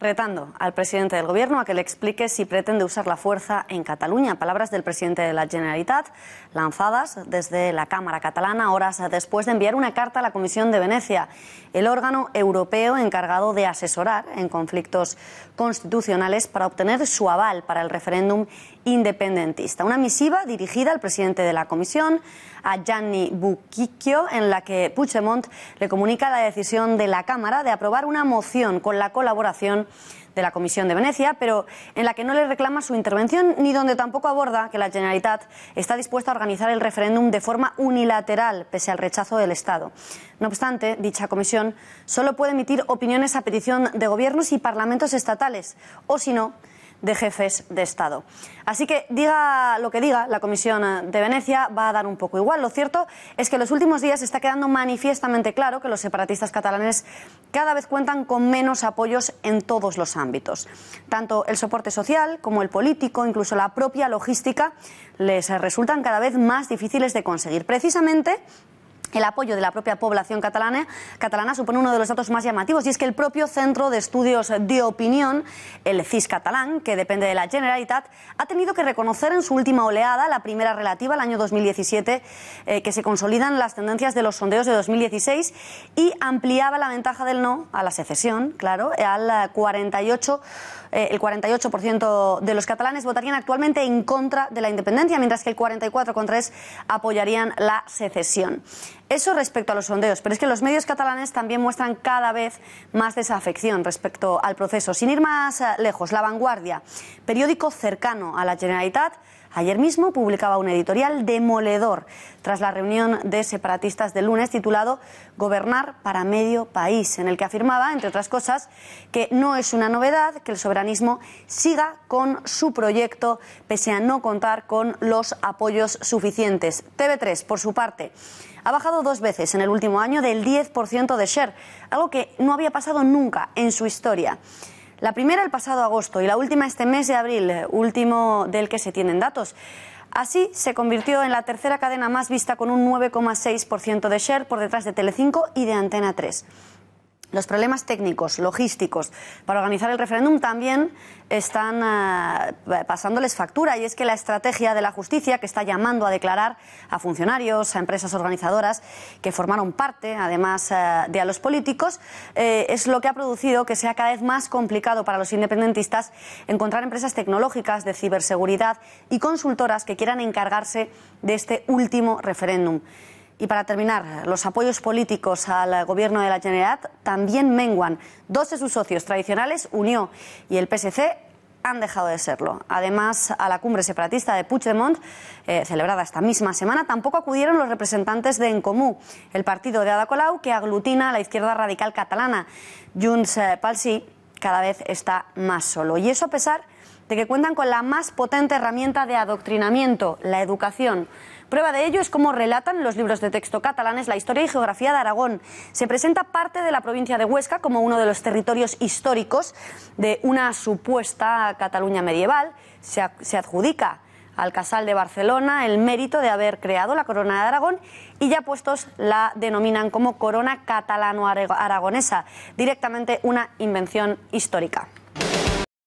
retando al presidente del Gobierno a que le explique si pretende usar la fuerza en Cataluña. Palabras del presidente de la Generalitat, lanzadas desde la Cámara catalana horas después de enviar una carta a la Comisión de Venecia, el órgano europeo encargado de asesorar en conflictos constitucionales para obtener su aval para el referéndum independentista. Una misiva dirigida al presidente de la Comisión, a Gianni buquicchio en la que Puigdemont le comunica la decisión de la Cámara de aprobar una moción con la colaboración de la Comisión de Venecia, pero en la que no le reclama su intervención ni donde tampoco aborda que la Generalitat está dispuesta a organizar el referéndum de forma unilateral, pese al rechazo del Estado. No obstante, dicha comisión solo puede emitir opiniones a petición de gobiernos y parlamentos estatales, o si no, de jefes de Estado. Así que diga lo que diga, la Comisión de Venecia va a dar un poco igual. Lo cierto es que en los últimos días está quedando manifiestamente claro que los separatistas catalanes cada vez cuentan con menos apoyos en todos los ámbitos. Tanto el soporte social como el político, incluso la propia logística, les resultan cada vez más difíciles de conseguir. Precisamente el apoyo de la propia población catalana, supone uno de los datos más llamativos y es que el propio Centro de Estudios de Opinión, el CIS catalán, que depende de la Generalitat, ha tenido que reconocer en su última oleada, la primera relativa al año 2017, eh, que se consolidan las tendencias de los sondeos de 2016 y ampliaba la ventaja del no a la secesión, claro, al 48, eh, el 48% de los catalanes votarían actualmente en contra de la independencia, mientras que el 44,3% apoyarían la secesión. Eso respecto a los sondeos, pero es que los medios catalanes también muestran cada vez más desafección respecto al proceso. Sin ir más eh, lejos, La Vanguardia, periódico cercano a la Generalitat, Ayer mismo publicaba un editorial demoledor tras la reunión de separatistas del lunes titulado Gobernar para medio país, en el que afirmaba, entre otras cosas, que no es una novedad que el soberanismo siga con su proyecto pese a no contar con los apoyos suficientes. TV3, por su parte, ha bajado dos veces en el último año del 10% de share, algo que no había pasado nunca en su historia. La primera el pasado agosto y la última este mes de abril, último del que se tienen datos. Así se convirtió en la tercera cadena más vista con un 9,6% de share por detrás de Telecinco y de Antena 3. Los problemas técnicos, logísticos para organizar el referéndum también están eh, pasándoles factura y es que la estrategia de la justicia que está llamando a declarar a funcionarios, a empresas organizadoras que formaron parte, además eh, de a los políticos, eh, es lo que ha producido que sea cada vez más complicado para los independentistas encontrar empresas tecnológicas de ciberseguridad y consultoras que quieran encargarse de este último referéndum. Y para terminar, los apoyos políticos al gobierno de la Generalitat también menguan. Dos de sus socios tradicionales, Unió y el PSC, han dejado de serlo. Además, a la cumbre separatista de Puigdemont, eh, celebrada esta misma semana, tampoco acudieron los representantes de En Comú, el partido de Ada Colau que aglutina a la izquierda radical catalana. Junts eh, palsi cada vez está más solo. Y eso a pesar de que cuentan con la más potente herramienta de adoctrinamiento, la educación. Prueba de ello es cómo relatan los libros de texto catalanes la historia y geografía de Aragón. Se presenta parte de la provincia de Huesca como uno de los territorios históricos de una supuesta Cataluña medieval. Se, adjudica al Casal de Barcelona el mérito de haber creado la corona de Aragón y ya puestos la denominan como corona catalano-aragonesa, directamente una invención histórica.